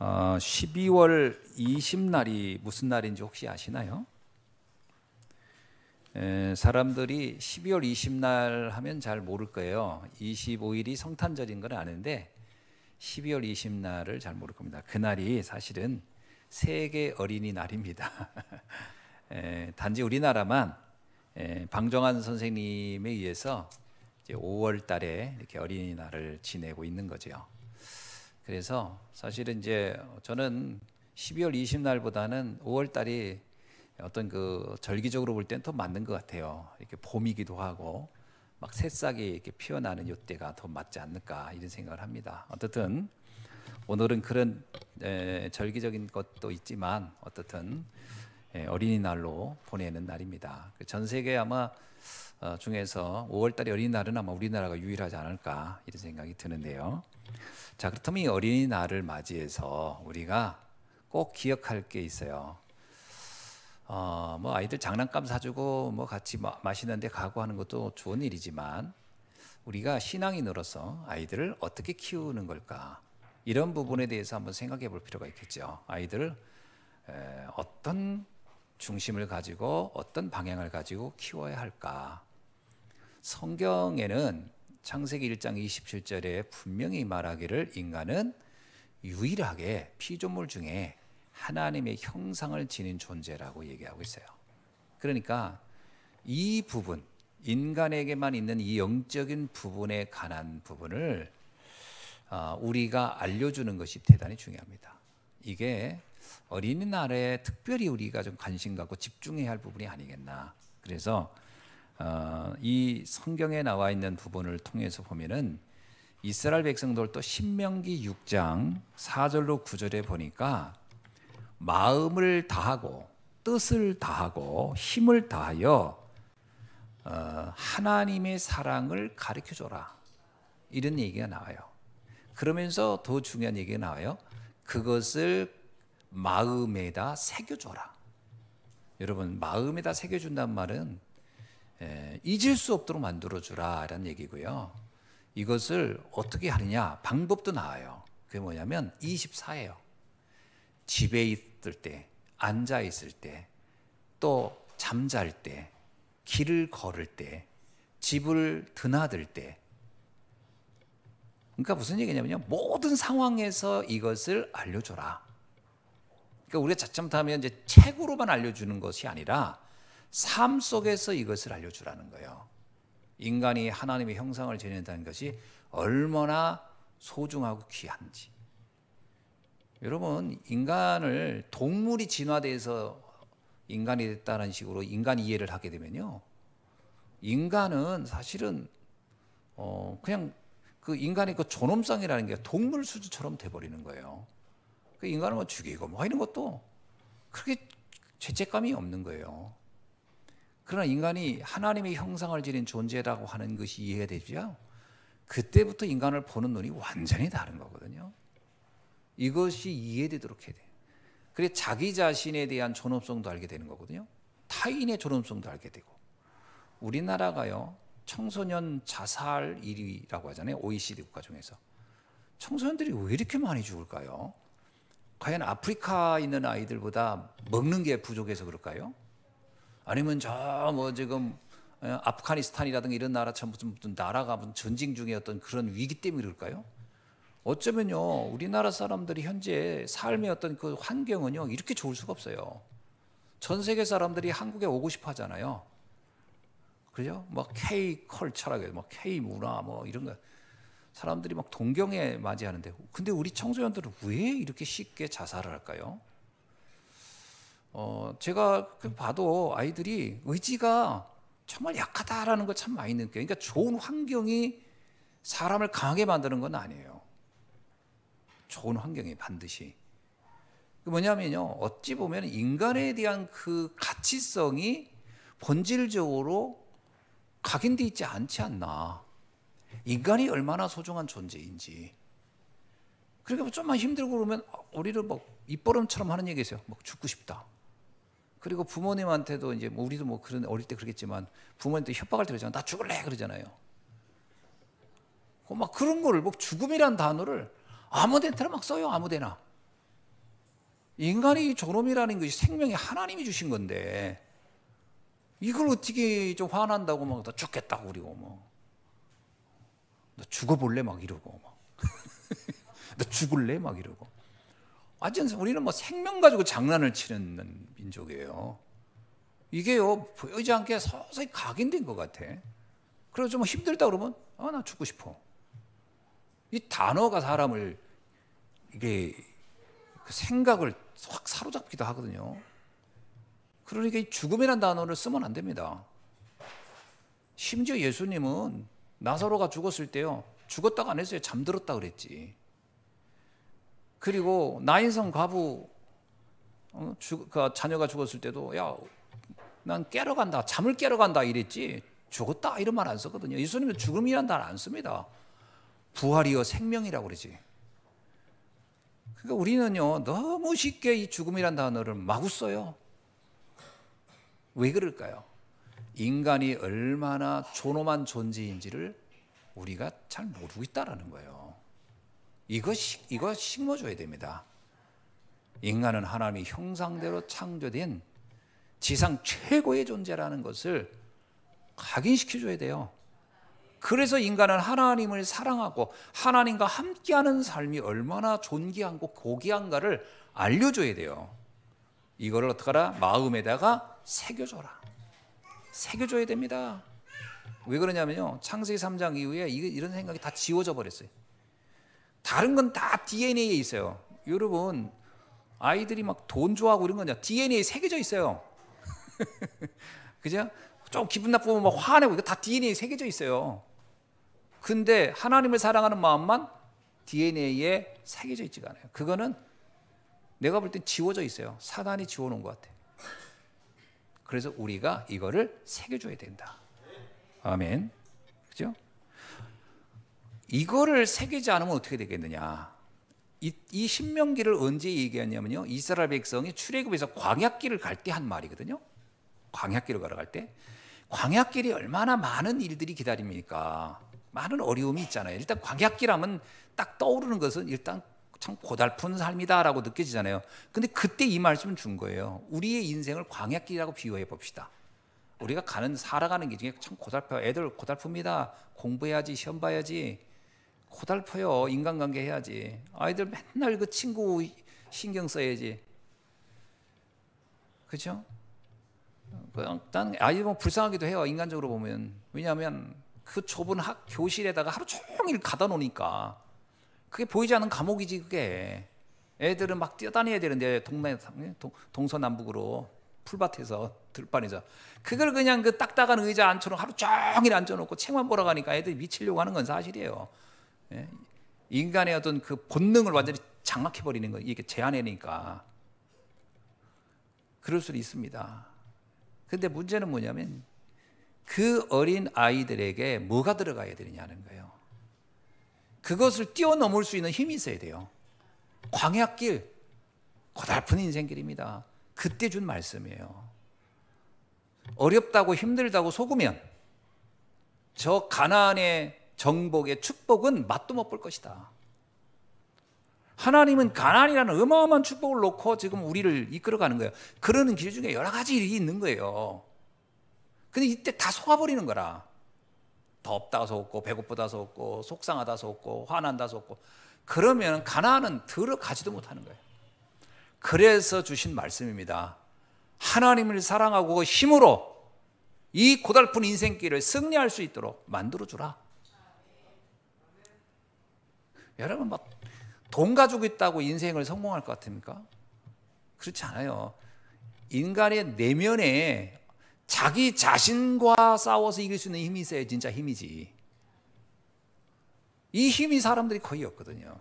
어, 12월 20날이 무슨 날인지 혹시 아시나요? 에, 사람들이 12월 20날 하면 잘 모를 거예요. 25일이 성탄절인 건 아는데 12월 20날을 잘 모를 겁니다. 그날이 사실은 세계 어린이날입니다. 에, 단지 우리나라만 에, 방정환 선생님에 의해서 5월 달에 이렇게 어린이날을 지내고 있는 거죠. 그래서 사실은 이제 저는 12월 20날보다는 5월 달이 어떤 그 절기적으로 볼 때는 더 맞는 것 같아요. 이렇게 봄이기도 하고 막 새싹이 이렇게 피어나는 이때가 더 맞지 않을까 이런 생각을 합니다. 어떻든 오늘은 그런 에, 절기적인 것도 있지만 어떻든 에, 어린이날로 보내는 날입니다. 그 전 세계 아마 어, 중에서 5월달이 어린이날은 아마 우리나라가 유일하지 않을까 이런 생각이 드는데요. 자, 그렇다면 이 어린이날을 맞이해서 우리가 꼭 기억할 게 있어요. 어, 뭐 아이들 장난감 사주고 뭐 같이 마, 맛있는 데 가고 하는 것도 좋은 일이지만 우리가 신앙인으로서 아이들을 어떻게 키우는 걸까? 이런 부분에 대해서 한번 생각해 볼 필요가 있겠죠. 아이들을 에, 어떤 중심을 가지고 어떤 방향을 가지고 키워야 할까? 성경에는 창세기 1장 27절에 분명히 말하기를 인간은 유일하게 피조물 중에 하나님의 형상을 지닌 존재라고 얘기하고 있어요. 그러니까 이 부분, 인간에게만 있는 이 영적인 부분에 관한 부분을 아, 우리가 알려주는 것이 대단히 중요합니다. 이게 어린이날에 특별히 우리가 좀 관심 갖고 집중해야 할 부분이 아니겠나. 그래서 어, 이 성경에 나와 있는 부분을 통해서 보면은 이스라엘 백성들도 신명기 6장 4절로 9절에 보니까 마음을 다하고 뜻을 다하고 힘을 다하여 어, 하나님의 사랑을 가르쳐 줘라. 이런 얘기가 나와요. 그러면서 더 중요한 얘기가 나와요. 그것을 마음에다 새겨줘라. 여러분, 마음에다 새겨준단 말은 예, 잊을 수 없도록 만들어주라라는 얘기고요. 이것을 어떻게 하느냐 방법도 나와요. 그게 뭐냐면 24예요. 집에 있을 때, 앉아 있을 때, 또 잠잘 때, 길을 걸을 때, 집을 드나들 때. 그러니까 무슨 얘기냐면요. 모든 상황에서 이것을 알려줘라. 그러니까 우리가 자칫하면 이제 책으로만 알려주는 것이 아니라 삶 속에서 이것을 알려주라는 거예요. 인간이 하나님의 형상을 지낸다는 것이 얼마나 소중하고 귀한지. 여러분, 인간을 동물이 진화돼서 인간이 됐다는 식으로 인간 이해를 하게 되면요. 인간은 사실은 어 그냥 그 인간의 그 존엄성이라는 게 동물 수준처럼 돼 버리는 거예요. 그 인간은 뭐 죽이고 뭐 이런 것도 그렇게 죄책감이 없는 거예요. 그러나 인간이 하나님의 형상을 지닌 존재라고 하는 것이 이해되죠. 그때부터 인간을 보는 눈이 완전히 다른 거거든요. 이것이 이해되도록 해야 돼. 그래 자기 자신에 대한 존엄성도 알게 되는 거거든요. 타인의 존엄성도 알게 되고. 우리나라가요. 청소년 자살 1위라고 하잖아요. OECD 국가 중에서. 청소년들이 왜 이렇게 많이 죽을까요? 과연 아프리카 있는 아이들보다 먹는 게 부족해서 그럴까요? 아니면 저 뭐 지금 아프가니스탄이라든가 이런 나라처럼 무슨, 무슨 나라가 무슨 전쟁 중에 어떤 그런 위기 때문에 그럴까요? 어쩌면요 우리나라 사람들이 현재 삶의 어떤 그 환경은요 이렇게 좋을 수가 없어요. 전 세계 사람들이 한국에 오고 싶어 하잖아요. 그죠? 뭐 K 컬처라고 뭐 K 문화 뭐 이런 거 사람들이 막 동경에 맞이하는데 근데 우리 청소년들은 왜 이렇게 쉽게 자살을 할까요? 어, 제가 그 음. 봐도 아이들이 의지가 정말 약하다라는 걸 참 많이 느껴요. 그러니까 좋은 환경이 사람을 강하게 만드는 건 아니에요. 좋은 환경이 반드시. 그 뭐냐면요. 어찌 보면 인간에 대한 그 가치성이 본질적으로 각인돼 있지 않지 않나. 인간이 얼마나 소중한 존재인지. 그러니까 좀만 힘들고 그러면 어, 우리를 막 뭐 입버릇처럼 하는 얘기겠어요. 막 뭐 죽고 싶다. 그리고 부모님한테도 이제 뭐 우리도 뭐 그런 어릴 때 그러겠지만 부모님한테 협박할 때 그러잖아. 요나 죽을래 그러잖아요. 막 그런 거를 뭐 죽음이란 단어를 아무데나 막 써요. 아무데나. 인간이 존엄이라는 것이 생명이 하나님이 주신 건데 이걸 어떻게 좀 화난다고 막너 죽겠다고 그리고 뭐너 죽어볼래 막 이러고 막너 죽을래 막 이러고 완전 우리는 뭐 생명 가지고 장난을 치는 민족이에요. 이게요 보이지 않게 서서히 각인된 것 같아. 그래서 좀 힘들다 그러면 아나 죽고 싶어. 이 단어가 사람을 이게 그 생각을 확 사로잡기도 하거든요. 그러니까 이 죽음이란 단어를 쓰면 안 됩니다. 심지어 예수님은 나사로가 죽었을 때요 죽었다가 안 했어요 잠들었다 그랬지. 그리고 나인성 과부 어? 죽, 그 자녀가 죽었을 때도 야 난 깨러 간다 잠을 깨러 간다 이랬지 죽었다 이런 말 안 썼거든요. 예수님은 죽음이란 말안 씁니다. 부활이요 생명이라고 그러지. 그러니까 우리는요 너무 쉽게 이 죽음이란 단어를 마구 써요. 왜 그럴까요? 인간이 얼마나 존엄한 존재인지를 우리가 잘 모르고 있다라는 거예요. 이거, 이거 심어줘야 됩니다. 인간은 하나님의 형상대로 창조된 지상 최고의 존재라는 것을 각인시켜줘야 돼요. 그래서 인간은 하나님을 사랑하고 하나님과 함께하는 삶이 얼마나 존귀하고 고귀한가를 알려줘야 돼요. 이거를 어떡하라? 마음에다가 새겨줘라. 새겨줘야 됩니다. 왜 그러냐면요. 창세기 3장 이후에 이런 생각이 다 지워져 버렸어요. 다른 건 다 DNA에 있어요. 여러분 아이들이 막 돈 좋아하고 이런 거냐 DNA에 새겨져 있어요. 그죠? 좀 기분 나쁘면 막 화내고 이거 다 DNA에 새겨져 있어요. 근데 하나님을 사랑하는 마음만 DNA에 새겨져 있지가 않아요. 그거는 내가 볼땐 지워져 있어요. 사단이 지워놓은 것 같아. 그래서 우리가 이거를 새겨줘야 된다. 아멘. 그죠? 이거를 새기지 않으면 어떻게 되겠느냐? 이, 이 신명기를 언제 얘기하냐면요. 이스라엘 백성이 출애굽에서 광야길을 갈 때 한 말이거든요. 광야길을 걸어갈 때 광야길이 얼마나 많은 일들이 기다립니까? 많은 어려움이 있잖아요. 일단 광야길 하면 딱 떠오르는 것은 일단 참 고달픈 삶이다라고 느껴지잖아요. 근데 그때 이 말씀을 준 거예요. 우리의 인생을 광야길이라고 비유해 봅시다. 우리가 가는 살아가는 길 중에 참고달파 애들 고달픕니다. 공부해야지 시험 봐야지 고달퍼요. 인간관계 해야지. 아이들 맨날 그 친구 신경 써야지. 그죠? 뭐 난 아이 보 불쌍하기도 해요. 인간적으로 보면. 왜냐하면 그 좁은 학 교실에다가 하루 종일 가다 놓으니까 그게 보이지 않는 감옥이지 그게. 애들은 막 뛰어다녀야 되는데 동네 동, 동서남북으로 풀밭에서 들판에서 그걸 그냥 그 딱딱한 의자 앉혀놓고 하루 종일 앉혀놓고 책만 보러 가니까 애들이 미치려고 하는 건 사실이에요. 예? 인간의 어떤 그 본능을 완전히 장악해 버리는 거 이게 제한해니까 그럴 수도 있습니다. 근데 문제는 뭐냐면 그 어린 아이들에게 뭐가 들어가야 되느냐는 거예요. 그것을 뛰어넘을 수 있는 힘이 있어야 돼요. 광야길 고달픈 인생길입니다. 그때 준 말씀이에요. 어렵다고 힘들다고 속으면 저 가나안의 정복의 축복은 맛도 못 볼 것이다. 하나님은 가난이라는 어마어마한 축복을 놓고 지금 우리를 이끌어가는 거예요. 그러는 길 중에 여러 가지 일이 있는 거예요. 근데 이때 다 속아버리는 거라. 덥다 속고, 배고프다 속고, 속상하다 속고, 화난다 속고. 그러면 가난은 들어가지도 못하는 거예요. 그래서 주신 말씀입니다. 하나님을 사랑하고 힘으로 이 고달픈 인생길을 승리할 수 있도록 만들어주라. 여러분 막 돈 가지고 있다고 인생을 성공할 것 같습니까? 그렇지 않아요. 인간의 내면에 자기 자신과 싸워서 이길 수 있는 힘이 있어야 진짜 힘이지. 이 힘이 사람들이 거의 없거든요.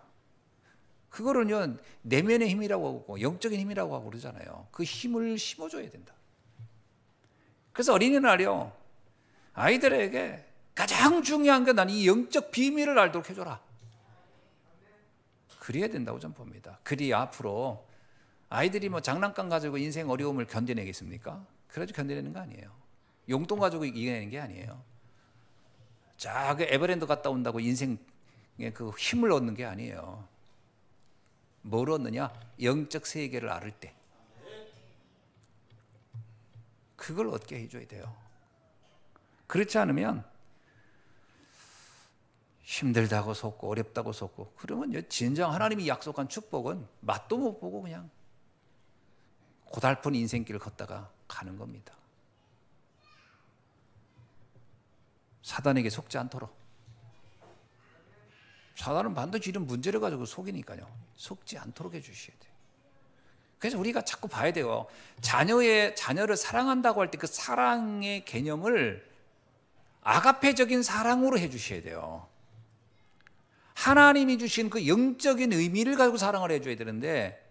그거는요, 내면의 힘이라고 하고, 영적인 힘이라고 하고 그러잖아요. 그 힘을 심어줘야 된다. 그래서 어린이날요 아이들에게 가장 중요한 건난이 영적 비밀을 알도록 해줘라. 그래야 된다고 저는 봅니다. 그리 앞으로 아이들이 뭐 장난감 가지고 인생 어려움을 견뎌내겠습니까? 그래도 견뎌내는 거 아니에요. 용돈 가지고 이겨내는 게 아니에요. 자, 그 에버랜드 갔다 온다고 인생에 그 힘을 얻는 게 아니에요. 뭘 얻느냐? 영적 세계를 알을 때. 그걸 얻게 해줘야 돼요. 그렇지 않으면 힘들다고 속고 어렵다고 속고 그러면 진정 하나님이 약속한 축복은 맛도 못 보고 그냥 고달픈 인생길을 걷다가 가는 겁니다. 사단에게 속지 않도록 사단은 반드시 이런 문제를 가지고 속이니까요. 속지 않도록 해주셔야 돼요. 그래서 우리가 자꾸 봐야 돼요. 자녀의 자녀를 사랑한다고 할 때 그 사랑의 개념을 아가페적인 사랑으로 해주셔야 돼요. 하나님이 주신 그 영적인 의미를 가지고 사랑을 해줘야 되는데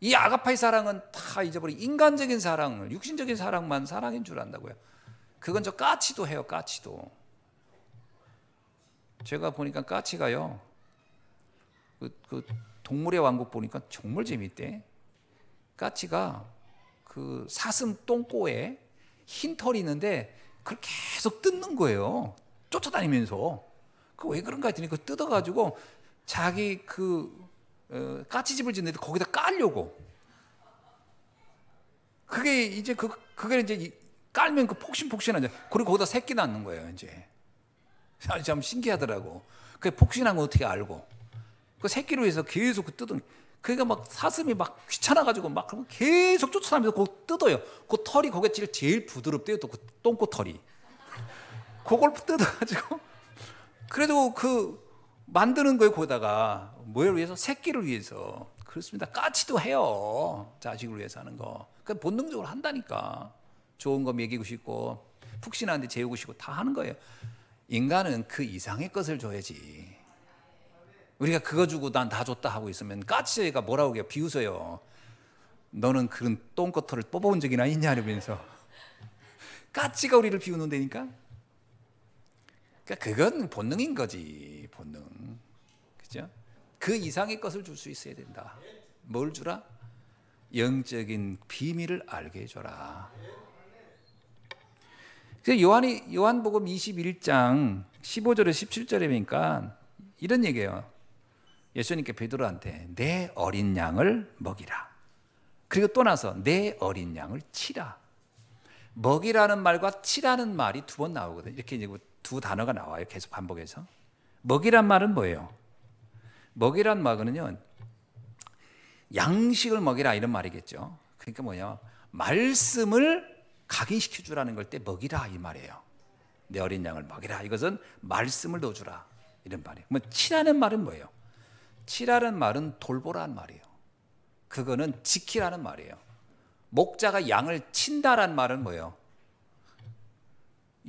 이 아가파의 사랑은 다 잊어버린 인간적인 사랑을 육신적인 사랑만 사랑인 줄 안다고요. 그건 저 까치도 해요. 까치도. 제가 보니까 까치가요. 그, 그 동물의 왕국 보니까 정말 재밌대. 까치가 그 사슴 똥꼬에 흰 털이 있는데 그걸 계속 뜯는 거예요. 쫓아다니면서. 그왜 그런가 했더니 그 뜯어가지고 자기 그 어, 까치집을 짓는데 거기다 깔려고. 그게 이제 그 그게 이제 깔면 그 폭신폭신하죠. 그리고 거기다 새끼 낳는 거예요 이제. 참 신기하더라고. 그 폭신한 거 어떻게 알고? 그 새끼로 해서 계속 그 뜯은. 그러니까 막 사슴이 막 귀찮아가지고 막 그러면 계속 쫓아다니면서 그거 뜯어요. 그 털이 거기가 제일 부드럽대요. 또 그 똥꼬 털이. 그걸 뜯어가지고 그래도 그 만드는 거에 거다가 뭐를 위해서 새끼를 위해서 그렇습니다. 까치도 해요. 자식을 위해서 하는 거. 그 그러니까 본능적으로 한다니까. 좋은 거 먹이고 싶고 푹신한데 재우고 싶고 다 하는 거예요. 인간은 그 이상의 것을 줘야지. 우리가 그거 주고 난 다 줬다 하고 있으면 까치가 뭐라고 해요? 비웃어요. 너는 그런 똥꼬털을 뽑아본 적이나 있냐? 이러면서. 까치가 우리를 비웃는 데니까. 그러니까 그건 본능인 거지 본능 그죠? 그 이상의 것을 줄 수 있어야 된다. 뭘 주라? 영적인 비밀을 알게 해줘라. 요한이 요한복음 21장 15절에 17절에 보니까 이런 얘기예요. 예수님께 베드로한테 내 어린 양을 먹이라. 그리고 또 나서 내 어린 양을 치라. 먹이라는 말과 치라는 말이 두 번 나오거든요. 이렇게 두 단어가 나와요. 계속 반복해서. 먹이란 말은 뭐예요? 먹이란 말은요, 양식을 먹이라 이런 말이겠죠. 그러니까 뭐냐, 말씀을 각인시켜 주라는 걸 때 먹이라 이 말이에요. 내 어린 양을 먹이라. 이것은 말씀을 넣어 주라. 이런 말이에요. 뭐 치라는 말은 뭐예요? 치라는 말은 돌보라는 말이에요. 그거는 지키라는 말이에요. 목자가 양을 친다란 말은 뭐예요?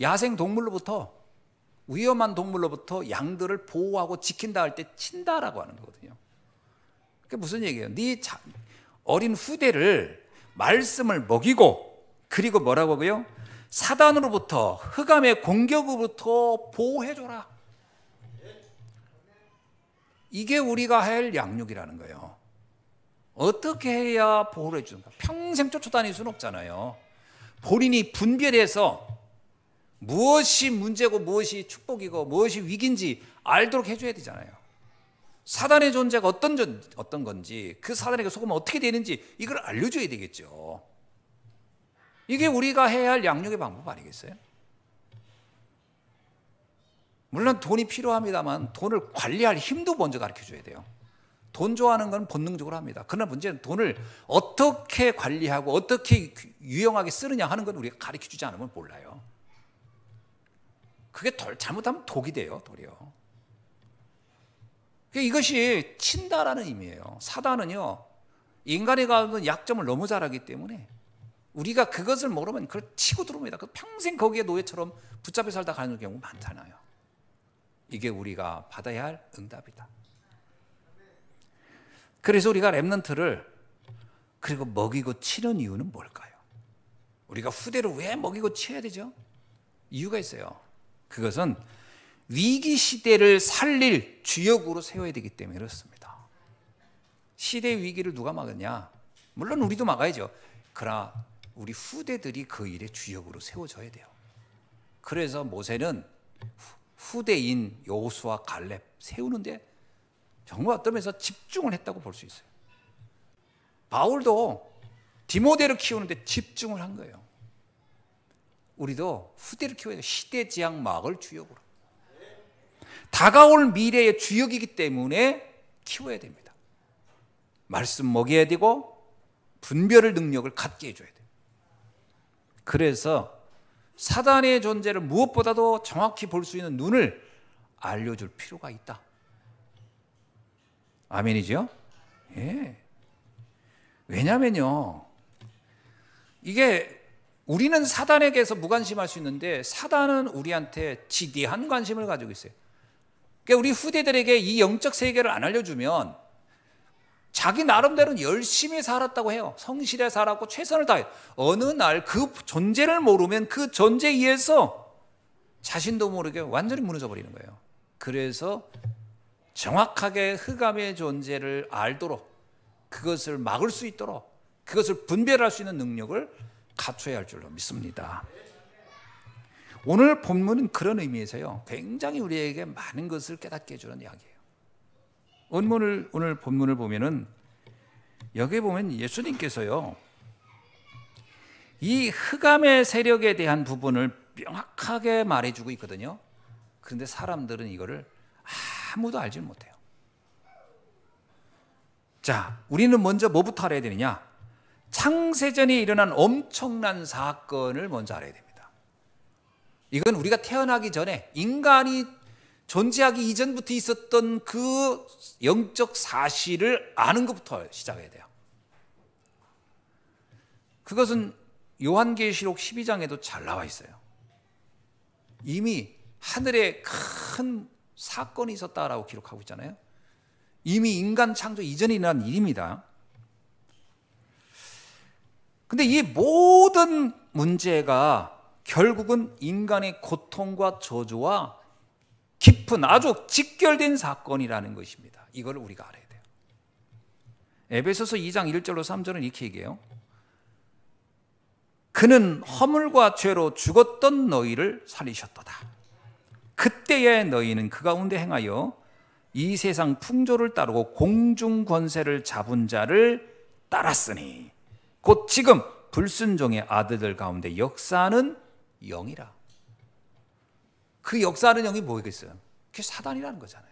야생 동물로부터 위험한 동물로부터 양들을 보호하고 지킨다 할 때 친다라고 하는 거거든요. 그게 무슨 얘기예요? 네 자, 어린 후대를 말씀을 먹이고 그리고 뭐라고요? 사단으로부터 흑암의 공격으로부터 보호해 줘라. 이게 우리가 할 양육이라는 거예요. 어떻게 해야 보호를 해 주는가? 평생 쫓아다닐 수는 없잖아요. 본인이 분별해서 무엇이 문제고 무엇이 축복이고 무엇이 위기인지 알도록 해줘야 되잖아요. 사단의 존재가 어떤, 존, 어떤 건지 그 사단에게 속으면 어떻게 되는지 이걸 알려줘야 되겠죠. 이게 우리가 해야 할 양육의 방법 아니겠어요? 물론 돈이 필요합니다만 돈을 관리할 힘도 먼저 가르쳐 줘야 돼요. 돈 좋아하는 건 본능적으로 합니다. 그러나 문제는 돈을 어떻게 관리하고 어떻게 유용하게 쓰느냐 하는 건 우리가 가르쳐 주지 않으면 몰라요. 그게 덜 잘못하면 독이 돼요, 도리어. 이것이 친다라는 의미예요. 사단은요, 인간이 가는 약점을 너무 잘 알기 때문에 우리가 그것을 모르면 그걸 치고 들어옵니다. 그 평생 거기에 노예처럼 붙잡혀 살다 가는 경우 많잖아요. 이게 우리가 받아야 할 응답이다. 그래서 우리가 랩런트를 그리고 먹이고 치는 이유는 뭘까요? 우리가 후대를 왜 먹이고 치야 되죠? 이유가 있어요. 그것은 위기 시대를 살릴 주역으로 세워야 되기 때문에 그렇습니다. 시대 위기를 누가 막느냐? 물론 우리도 막아야죠. 그러나 우리 후대들이 그 일의 주역으로 세워져야 돼요. 그래서 모세는 후대인 여호수와 갈렙 세우는데 정말 어떤 면에서 집중을 했다고 볼 수 있어요. 바울도 디모데를 키우는데 집중을 한 거예요. 우리도 후대를 키워야 시대지향막을 주역으로. 다가올 미래의 주역이기 때문에 키워야 됩니다. 말씀 먹여야 되고 분별을 능력을 갖게 해줘야 돼요. 그래서 사단의 존재를 무엇보다도 정확히 볼 수 있는 눈을 알려줄 필요가 있다. 아멘이지 예. 왜냐면요. 이게 우리는 사단에게서 무관심할 수 있는데 사단은 우리한테 지대한 관심을 가지고 있어요. 그러니까 우리 후대들에게 이 영적 세계를 안 알려주면 자기 나름대로는 열심히 살았다고 해요. 성실해 살았고 최선을 다해. 어느 날 그 존재를 모르면 그 존재에 의해서 자신도 모르게 완전히 무너져 버리는 거예요. 그래서 정확하게 흑암의 존재를 알도록 그것을 막을 수 있도록 그것을 분별할 수 있는 능력을 갖춰야 할 줄로 믿습니다. 오늘 본문은 그런 의미에서요. 굉장히 우리에게 많은 것을 깨닫게 해주는 이야기예요. 본문을 오늘 본문을 보면은 여기 보면 예수님께서요. 이 흑암의 세력에 대한 부분을 명확하게 말해주고 있거든요. 그런데 사람들은 이거를 아무도 알지 못해요. 자, 우리는 먼저 뭐부터 알아야 되느냐? 창세전에 일어난 엄청난 사건을 먼저 알아야 됩니다. 이건 우리가 태어나기 전에 인간이 존재하기 이전부터 있었던 그 영적 사실을 아는 것부터 시작해야 돼요. 그것은 요한계시록 12장에도 잘 나와 있어요. 이미 하늘에 큰 사건이 있었다라고 기록하고 있잖아요. 이미 인간 창조 이전에 난 일입니다. 근데 이 모든 문제가 결국은 인간의 고통과 저주와 깊은 아주 직결된 사건이라는 것입니다. 이걸 우리가 알아야 돼요. 에베소서 2장 1절로 3절은 이렇게 얘기해요. 그는 허물과 죄로 죽었던 너희를 살리셨도다. 그때에 너희는 그 가운데 행하여 이 세상 풍조를 따르고 공중 권세를 잡은 자를 따랐으니 곧 지금 불순종의 아들들 가운데 역사는 영이라. 그 역사는 영이 뭐겠어요? 그게 사단이라는 거잖아요.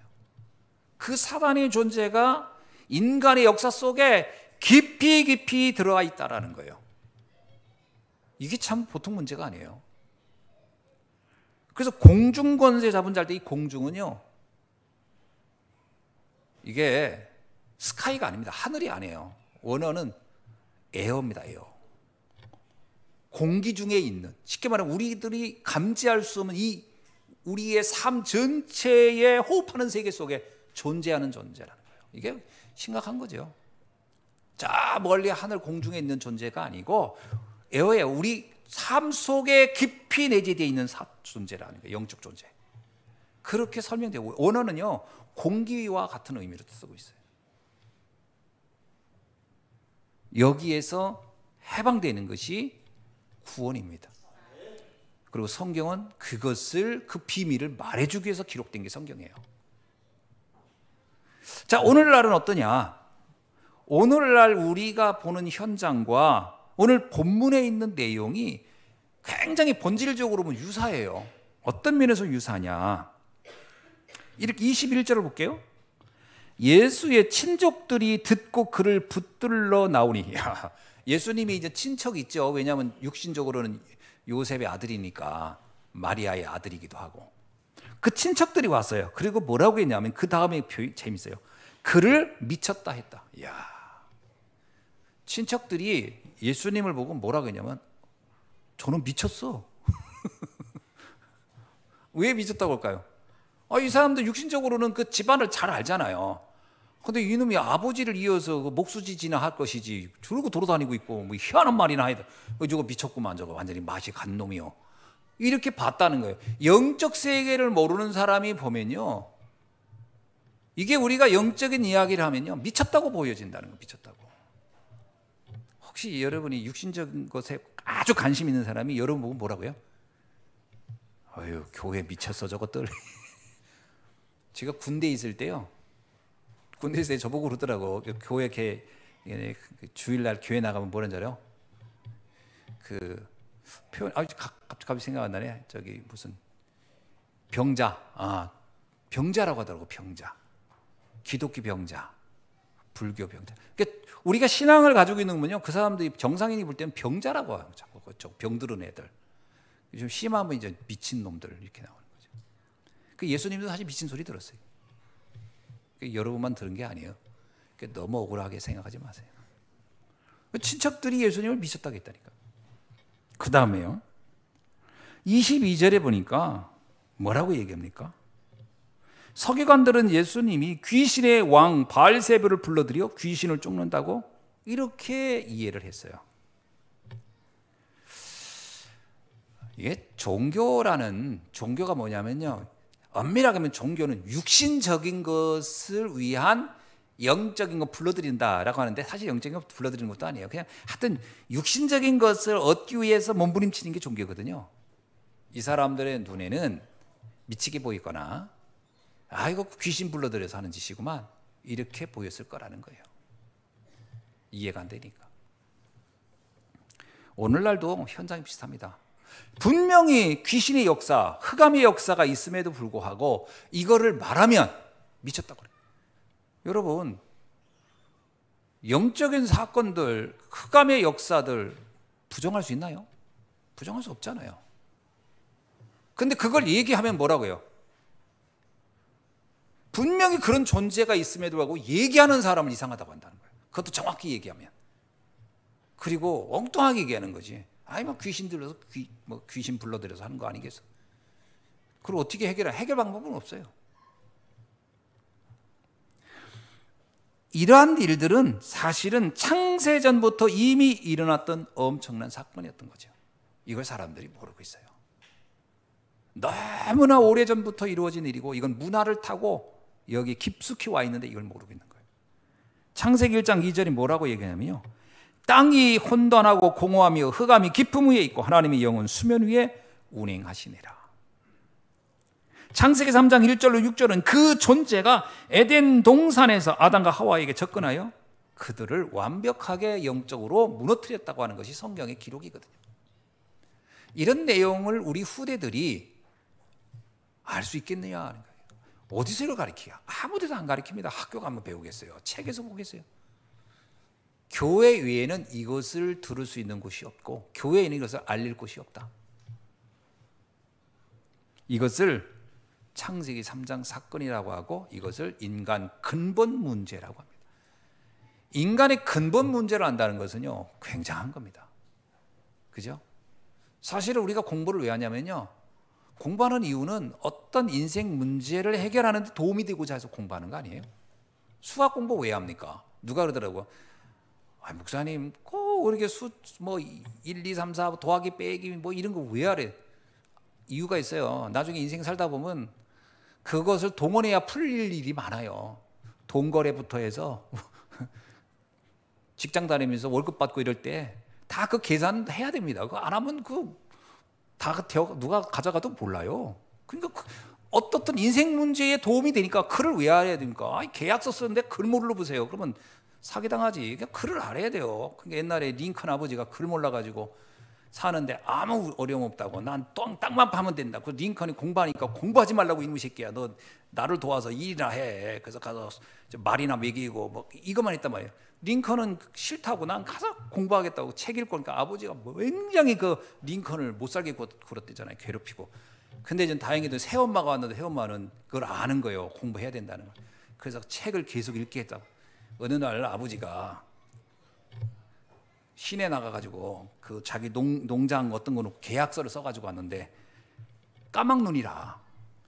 그 사단의 존재가 인간의 역사 속에 깊이 깊이 들어와 있다라는 거예요. 이게 참 보통 문제가 아니에요. 그래서 공중 권세 잡은 자들때 이 공중은요. 이게 스카이가 아닙니다. 하늘이 아니에요. 원어는 에어입니다. 에어. 공기 중에 있는 쉽게 말하면 우리들이 감지할 수 없는 이 우리의 삶 전체에 호흡하는 세계 속에 존재하는 존재라는 거예요. 이게 심각한 거죠. 자 멀리 하늘 공중에 있는 존재가 아니고 에어에 우리 삶 속에 깊이 내재되어 있는 존재라는 거예요. 영적 존재. 그렇게 설명되고 언어는요 공기와 같은 의미로 쓰고 있어요. 여기에서 해방되는 것이 구원입니다. 그리고 성경은 그것을 그 비밀을 말해주기 위해서 기록된 게 성경이에요. 자, 오늘날은 어떠냐? 오늘날 우리가 보는 현장과 오늘 본문에 있는 내용이 굉장히 본질적으로 유사해요. 어떤 면에서 유사냐? 이렇게 21절을 볼게요. 예수의 친족들이 듣고 그를 붙들러 나오니 예수님이 이제 친척 이 있죠. 왜냐하면 육신적으로는 요셉의 아들이니까 마리아의 아들이기도 하고 그 친척들이 왔어요. 그리고 뭐라고 했냐면 그 다음에 재밌어요. 그를 미쳤다 했다. 야 친척들이 예수님을 보고 뭐라고 했냐면 저는 미쳤어. 왜 미쳤다고 할까요? 아, 이 사람들 육신적으로는 그 집안을 잘 알잖아요. 근데 이놈이 아버지를 이어서 그 목수지지나 할 것이지 주르고 돌아다니고 있고 뭐 희한한 말이나 하여튼 그 저거 미쳤구만 저거 완전히 맛이 간 놈이요 이렇게 봤다는 거예요 영적 세계를 모르는 사람이 보면요 이게 우리가 영적인 이야기를 하면요 미쳤다고 보여진다는 거 미쳤다고 혹시 여러분이 육신적인 것에 아주 관심 있는 사람이 여러분 보고 뭐라고요? 아유 교회 미쳤어 저것들 제가 군대 에 있을 때요 군대 있을 때 저보고 그러더라고. 그 교회 이렇게 예, 그 주일날 교회 나가면 뭐라는 줄 알아요? 그 표현 아 갑자기 생각이 나네. 저기 무슨 병자. 아, 병자라고 하더라고. 병자. 기독교 병자. 불교 병자. 그러니까 우리가 신앙을 가지고 있는 거면요. 그 사람들이 정상인이 볼 때는 병자라고 하고 자꾸 그쪽 병들은 애들. 좀 심하면 이제 미친 놈들 이렇게 나오는 거죠. 그 예수님도 사실 미친 소리 들었어요. 그 여러 분만 들은 게 아니에요. 그러니까 너무 억울하게 생각하지 마세요. 그 친척들이 예수님을 미쳤다고 했다니까. 그 다음에요. 22절에 보니까 뭐라고 얘기합니까? 서기관들은 예수님이 귀신의 왕 바알세브를 불러들여 귀신을 쫓는다고 이렇게 이해를 했어요. 이게 종교라는 종교가 뭐냐면요. 엄밀하게 하면 종교는 육신적인 것을 위한 영적인 거 불러들인다라고 하는데 사실 영적인 거 불러들이는 것도 아니에요. 그냥 하여튼 육신적인 것을 얻기 위해서 몸부림치는 게 종교거든요. 이 사람들의 눈에는 미치게 보이거나 아 이거 귀신 불러들여서 하는 짓이구만 이렇게 보였을 거라는 거예요. 이해가 안 되니까. 오늘날도 현장이 비슷합니다. 분명히 귀신의 역사, 흑암의 역사가 있음에도 불구하고 이거를 말하면 미쳤다고 그래 여러분, 영적인 사건들, 흑암의 역사들 부정할 수 있나요? 부정할 수 없잖아요. 근데 그걸 얘기하면 뭐라고요? 분명히 그런 존재가 있음에도 불구하고 얘기하는 사람을 이상하다고 한다는 거예요. 그것도 정확히 얘기하면. 그리고 엉뚱하게 얘기하는 거지. 아니 뭐 귀신 들려서 귀, 뭐 귀신 불러들여서 하는 거 아니겠어? 그걸 어떻게 해결해? 해결 방법은 없어요. 이러한 일들은 사실은 창세전부터 이미 일어났던 엄청난 사건이었던 거죠. 이걸 사람들이 모르고 있어요. 너무나 오래전부터 이루어진 일이고 이건 문화를 타고 여기 깊숙이 와 있는데 이걸 모르고 있는 거예요. 창세기 1장 2절이 뭐라고 얘기하냐면요. 땅이 혼돈하고 공허하며 흑암이 깊음 위에 있고 하나님의 영은 수면 위에 운행하시니라. 창세기 3장 1절로 6절은 그 존재가 에덴 동산에서 아담과 하와에게 접근하여 그들을 완벽하게 영적으로 무너뜨렸다고 하는 것이 성경의 기록이거든요. 이런 내용을 우리 후대들이 알 수 있겠느냐 하는 거예요. 어디서 이걸 가르키야 아무 데도 안 가르칩니다. 학교 가면 배우겠어요. 책에서 보겠어요. 교회 외에는 이것을 들을 수 있는 곳이 없고 교회에 는이 것을 알릴 곳이 없다. 이것을 창세기 3장 사건이라고 하고 이것을 인간 근본 문제라고 합니다. 인간의 근본 문제를 안다는 것은요, 굉장한 겁니다. 그죠? 사실 우리가 공부를 왜 하냐면요. 공부하는 이유는 어떤 인생 문제를 해결하는 데 도움이 되고자 해서 공부하는 거 아니에요? 수학 공부 왜 합니까? 누가 그러더라고요. 아, 목사님, 꼭 이렇게 수, 뭐, 1, 2, 3, 4 더하기 빼기 뭐 이런 거 왜 하래? 이유가 있어요. 나중에 인생 살다 보면 그것을 동원해야 풀릴 일이 많아요. 돈거래부터 해서 직장 다니면서 월급 받고 이럴 때 다 그 계산 해야 됩니다. 그거 안 하면 그다 누가 가져가도 몰라요. 그러니까 그 어떻든 인생 문제에 도움이 되니까 글을 왜 알아야 됩니까? 아니, 계약서 쓰는데 글 모르러 보세요. 그러면 사기당하지. 그냥 글을 알아야 돼요. 그러니까 옛날에 링컨 아버지가 글 몰라가지고 사는데 아무 어려움 없다고 난 똥, 땅만 파면 된다. 그 링컨이 공부하니까 공부하지 말라고 이놈 새끼야. 너 나를 도와서 일이나 해. 그래서 가서 말이나 먹이고 뭐 이것만 했단 말이에요. 링컨은 싫다고 난 가서 공부하겠다고 책 읽고 그러니까 아버지가 굉장히 그 링컨을 못 살게 굴었대잖아요. 괴롭히고. 근데 이제 다행히도 새엄마가 왔는데 새엄마는 그걸 아는 거예요. 공부해야 된다는 걸. 그래서 책을 계속 읽게 했다고. 어느 날 아버지가 시내 나가가지고 그 자기 농, 농장 어떤 거는 계약서를 써가지고 왔는데 까막눈이라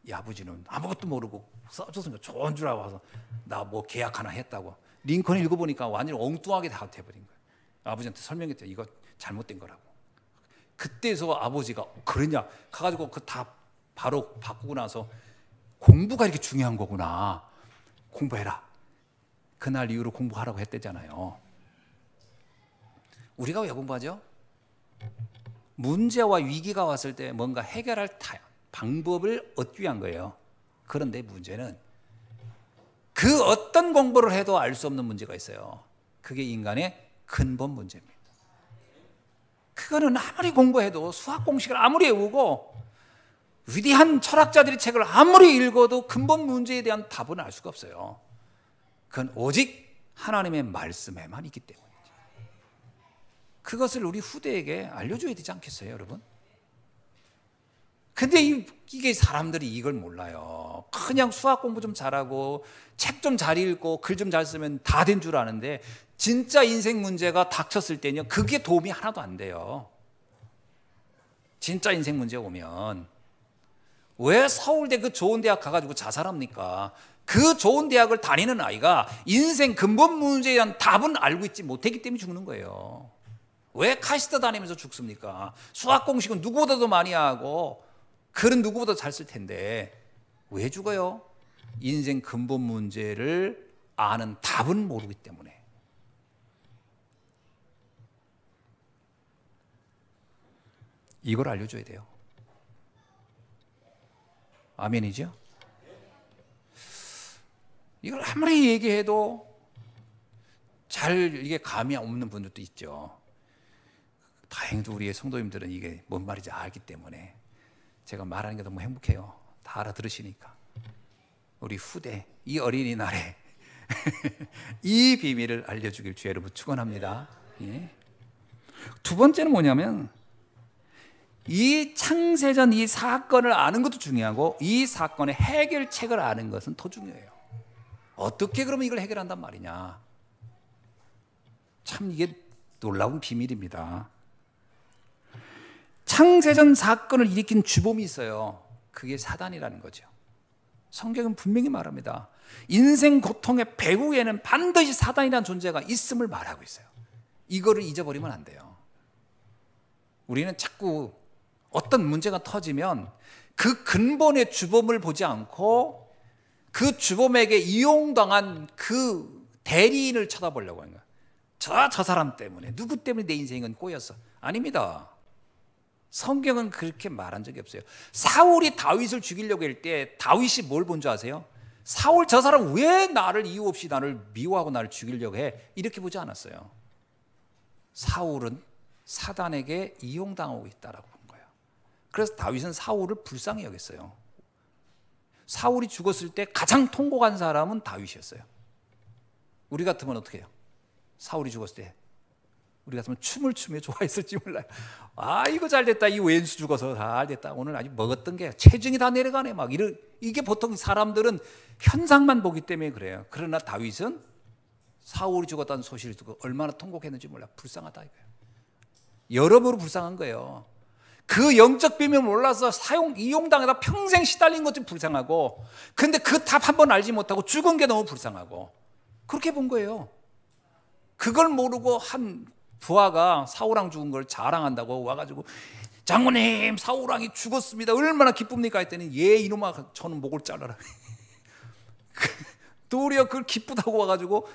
이 아버지는 아무것도 모르고 써줬으면 좋은 줄 알고 와서 나 뭐 계약 하나 했다고 링컨을 읽어보니까 완전히 엉뚱하게 다 돼버린 거야 아버지한테 설명했대 이거 잘못된 거라고 그때서 아버지가 그러냐 가가지고 그 다 바로 바꾸고 나서 공부가 이렇게 중요한 거구나 공부해라 그날 이후로 공부하라고 했대잖아요. 우리가 왜 공부하죠? 문제와 위기가 왔을 때 뭔가 해결할 방법을 얻기 위한 거예요. 그런데 문제는 그 어떤 공부를 해도 알 수 없는 문제가 있어요. 그게 인간의 근본 문제입니다. 그거는 아무리 공부해도 수학 공식을 아무리 외우고 위대한 철학자들의 책을 아무리 읽어도 근본 문제에 대한 답은 알 수가 없어요. 그건 오직 하나님의 말씀에만 있기 때문이죠. 그것을 우리 후대에게 알려줘야 되지 않겠어요, 여러분? 근데 이게 사람들이 이걸 몰라요. 그냥 수학 공부 좀 잘하고 책 좀 잘 읽고 글 좀 잘 쓰면 다 된 줄 아는데 진짜 인생 문제가 닥쳤을 때는 그게 도움이 하나도 안 돼요. 진짜 인생 문제 오면 왜 서울대 그 좋은 대학 가가지고 자살합니까? 그 좋은 대학을 다니는 아이가 인생 근본 문제에 대한 답은 알고 있지 못했기 때문에 죽는 거예요. 왜 카시트 다니면서 죽습니까? 수학 공식은 누구보다도 많이 하고 글은 누구보다 잘 쓸 텐데 왜 죽어요? 인생 근본 문제를 아는 답은 모르기 때문에. 이걸 알려줘야 돼요. 아멘이죠? 이걸 아무리 얘기해도 잘 이게 감이 없는 분들도 있죠. 다행히도 우리의 성도님들은 이게 뭔 말인지 알기 때문에 제가 말하는 게 너무 행복해요. 다 알아들으시니까. 우리 후대, 이 어린이날에 이 비밀을 알려주길 주의 여러분 축원합니다. 예. 두 번째는 뭐냐면 이 창세전 이 사건을 아는 것도 중요하고 이 사건의 해결책을 아는 것은 더 중요해요. 어떻게 그러면 이걸 해결한단 말이냐. 참 이게 놀라운 비밀입니다. 창세전 사건을 일으킨 주범이 있어요. 그게 사단이라는 거죠. 성경은 분명히 말합니다. 인생 고통의 배후에는 반드시 사단이라는 존재가 있음을 말하고 있어요. 이거를 잊어버리면 안 돼요. 우리는 자꾸 어떤 문제가 터지면 그 근본의 주범을 보지 않고 그 주범에게 이용당한 그 대리인을 쳐다보려고 하는 거야. 저, 저 사람 때문에, 누구 때문에 내 인생은 꼬였어. 아닙니다. 성경은 그렇게 말한 적이 없어요. 사울이 다윗을 죽이려고 할 때 다윗이 뭘 본 줄 아세요? 사울 저 사람 왜 나를 이유 없이 나를 미워하고 나를 죽이려고 해? 이렇게 보지 않았어요. 사울은 사단에게 이용당하고 있다라고 본 거예요. 그래서 다윗은 사울을 불쌍히 여겼어요. 사울이 죽었을 때 가장 통곡한 사람은 다윗이었어요. 우리 같으면 어떻게 해요? 사울이 죽었을 때 우리 같으면 춤을 추며 좋아했을지 몰라요. 아 이거 잘 됐다. 이 왼수 죽어서 잘 됐다. 오늘 아주 먹었던 게 체중이 다 내려가네. 막 이런 이게 보통 사람들은 현상만 보기 때문에 그래요. 그러나 다윗은 사울이 죽었다는 소식을 듣고 얼마나 통곡했는지 몰라. 불쌍하다 이거예요. 여러모로 불쌍한 거예요. 그 영적 비밀 몰라서 사용 이용당하다 평생 시달린 것도 불쌍하고 근데 그 답 한 번 알지 못하고 죽은 게 너무 불쌍하고 그렇게 본 거예요. 그걸 모르고 한 부하가 사우랑 죽은 걸 자랑한다고 와가지고 장군님 사우랑이 죽었습니다. 얼마나 기쁩니까 했더니 예 이놈아 저는 목을 잘라라. 도리어 그걸 기쁘다고 와가지고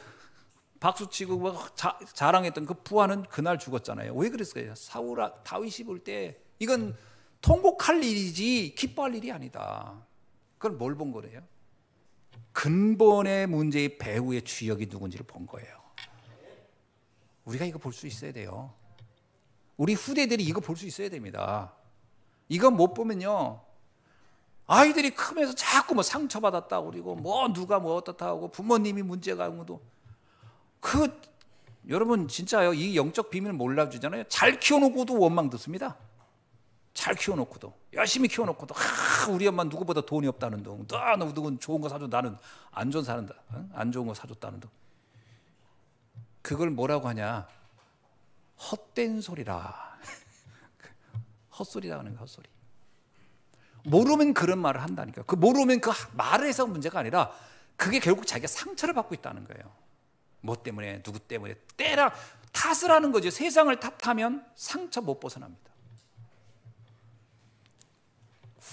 박수치고 막 자, 랑했던그 부하는 그날 죽었잖아요. 왜그랬을까요사우랑 다윗이 볼때 이건 통곡할 일이지 기뻐할 일이 아니다. 그건 뭘 본거래요 근본의 문제의 배후의 주역이 누군지를 본 거예요. 우리가 이거 볼 수 있어야 돼요. 우리 후대들이 이거 볼 수 있어야 됩니다. 이거 못 보면요. 아이들이 크면서 자꾸 뭐 상처받았다 그리고 뭐 누가 뭐 어떻다 하고 부모님이 문제가 아무도 그 여러분 진짜요. 이 영적 비밀 몰라 주잖아요. 잘 키워 놓고도 원망 듣습니다. 잘 키워놓고도 열심히 키워놓고도 하, 우리 엄마 누구보다 돈이 없다는 둥, 나 누군 좋은 거 사줘 나는 안 좋은 사는다, 응? 안 좋은 거 사줬다는 둥. 그걸 뭐라고 하냐? 헛된 소리라. 헛소리라 하는 거야 헛소리. 모르면 그런 말을 한다니까. 그 모르면 그 말을 해서 문제가 아니라 그게 결국 자기가 상처를 받고 있다는 거예요. 뭐 때문에 누구 때문에 때라 탓을 하는 거지. 세상을 탓하면 상처 못 벗어납니다.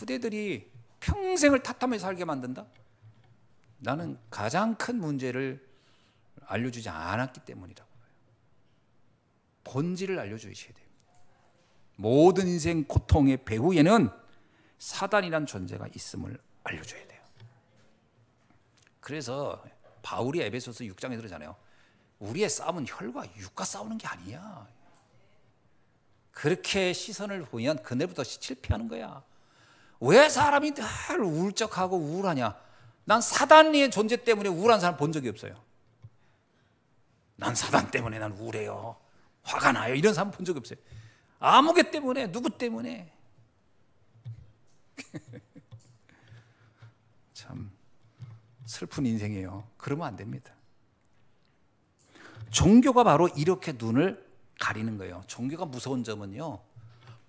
후대들이 평생을 탓하며 살게 만든다? 나는 가장 큰 문제를 알려주지 않았기 때문이라고 봐요. 본질을 알려주셔야 됩니 모든 인생 고통의 배후에는 사단이란 존재가 있음을 알려줘야 돼요. 그래서 바울이 에베소서 6장에 그러잖아요. 우리의 싸움은 혈과 육과 싸우는 게 아니야. 그렇게 시선을 보면 그날부터 실패하는 거야. 왜 사람이 늘 우울적하고 우울하냐? 난 사단의 존재 때문에 우울한 사람 본 적이 없어요. 난 사단 때문에 난 우울해요. 화가 나요. 이런 사람 본 적이 없어요. 아무개 때문에, 누구 때문에. 참 슬픈 인생이에요. 그러면 안 됩니다. 종교가 바로 이렇게 눈을 가리는 거예요. 종교가 무서운 점은요.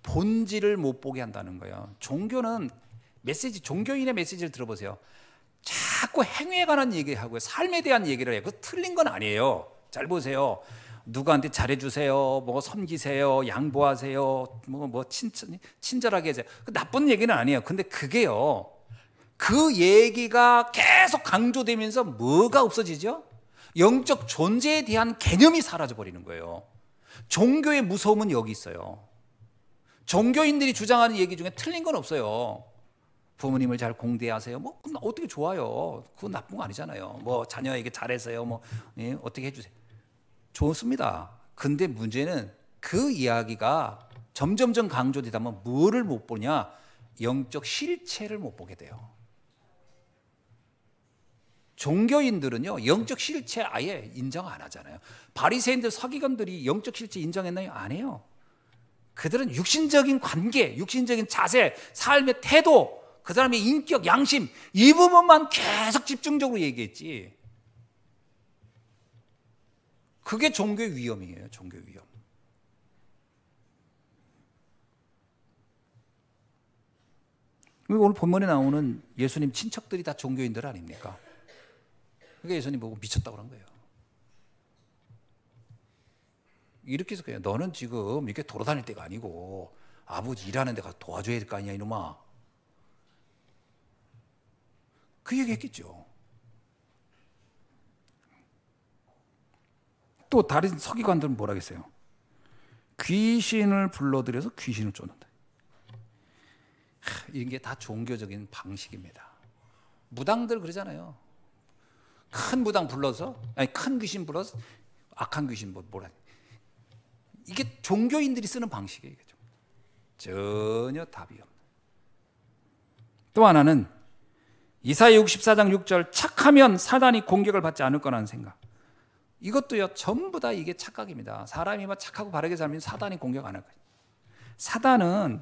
본질을 못 보게 한다는 거예요. 종교는 메시지, 종교인의 메시지를 들어보세요. 자꾸 행위에 관한 얘기하고 요 삶에 대한 얘기를 해요. 그 틀린 건 아니에요. 잘 보세요. 누구한테 잘해주세요. 뭐 섬기세요. 양보하세요. 뭐, 뭐 친절, 친절하게 해세요 그 나쁜 얘기는 아니에요. 근데 그게요. 그 얘기가 계속 강조되면서 뭐가 없어지죠? 영적 존재에 대한 개념이 사라져버리는 거예요. 종교의 무서움은 여기 있어요. 종교인들이 주장하는 얘기 중에 틀린 건 없어요. 부모님을 잘 공대하세요. 뭐 어떻게 좋아요. 그건 나쁜 거 아니잖아요. 뭐 자녀에게 잘해서요. 뭐 예, 어떻게 해주세요. 좋습니다. 근데 문제는 그 이야기가 점점점 강조되다 보면 뭐를 못 보냐? 영적 실체를 못 보게 돼요. 종교인들은요 영적 실체 아예 인정 안 하잖아요. 바리새인들 서기관들이 영적 실체 인정했나요? 안 해요. 그들은 육신적인 관계, 육신적인 자세, 삶의 태도, 그 사람의 인격, 양심, 이 부분만 계속 집중적으로 얘기했지. 그게 종교의 위험이에요, 종교의 위험. 오늘 본문에 나오는 예수님 친척들이 다 종교인들 아닙니까? 그게 예수님 보고 미쳤다고 그런 거예요. 이렇게 해서 그냥 너는 지금 이렇게 돌아다닐 때가 아니고 아버지 일하는 데 가서 도와줘야 될 거 아니야 이놈아. 그 얘기 했겠죠. 또 다른 서기관들은 뭐라 했어요? 귀신을 불러들여서 귀신을 쫓는다. 이런 게 다 종교적인 방식입니다. 무당들 그러잖아요. 큰 무당 불러서 아니 큰 귀신 불러서 악한 귀신 뭐 뭐라 이게 종교인들이 쓰는 방식이에요. 전혀 답이 없는. 또 하나는 이사의 64장 6절 착하면 사단이 공격을 받지 않을 거라는 생각. 이것도요 전부 다 이게 착각입니다. 사람이 막 착하고 바르게 살면 사단이 공격 안 할 거예요. 사단은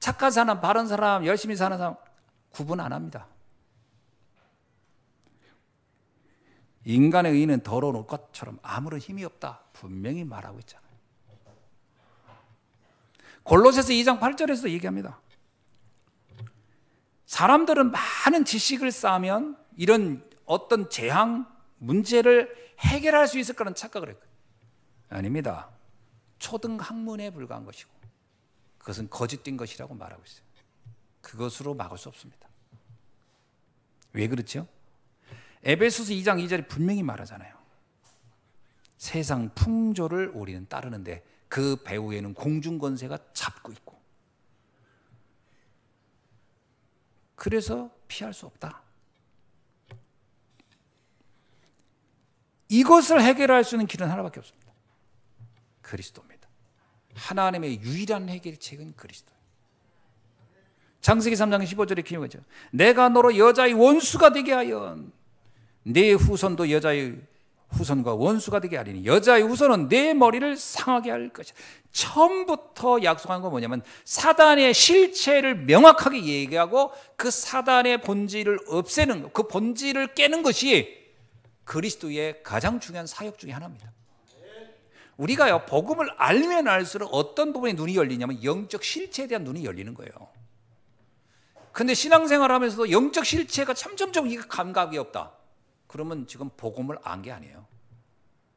착한 사람, 바른 사람, 열심히 사는 사람 구분 안 합니다. 인간의 의는 더러운 것처럼 아무런 힘이 없다 분명히 말하고 있잖아. 골로새서 2장 8절에서 얘기합니다. 사람들은 많은 지식을 쌓으면 이런 어떤 재앙 문제를 해결할 수 있을 거라는 착각을 했거 아닙니다. 초등 학문에 불과한 것이고 그것은 거짓된 것이라고 말하고 있어요. 그것으로 막을 수 없습니다. 왜 그렇죠? 에베소서 2장 2절에 분명히 말하잖아요. 세상 풍조를 우리는 따르는데 그 배후에는 공중건세가 잡고 있고 그래서 피할 수 없다. 이것을 해결할 수 있는 길은 하나밖에 없습니다. 그리스도입니다. 하나님의 유일한 해결책은 그리스도. 장세기 3장 15절에 기록하죠. 내가 너로 여자의 원수가 되게 하여 네 후손도 여자의 후손과 원수가 되게 하리니 여자의 후손은 내 머리를 상하게 할 것이다. 처음부터 약속한 건 뭐냐면 사단의 실체를 명확하게 얘기하고 그 사단의 본질을 없애는 그 본질을 깨는 것이 그리스도의 가장 중요한 사역 중의 하나입니다. 우리가요 복음을 알면 알수록 어떤 부분에 눈이 열리냐면 영적 실체에 대한 눈이 열리는 거예요. 근데 신앙생활하면서도 영적 실체가 점점점 이 감각이 없다. 그러면 지금 복음을 안 게 아니에요.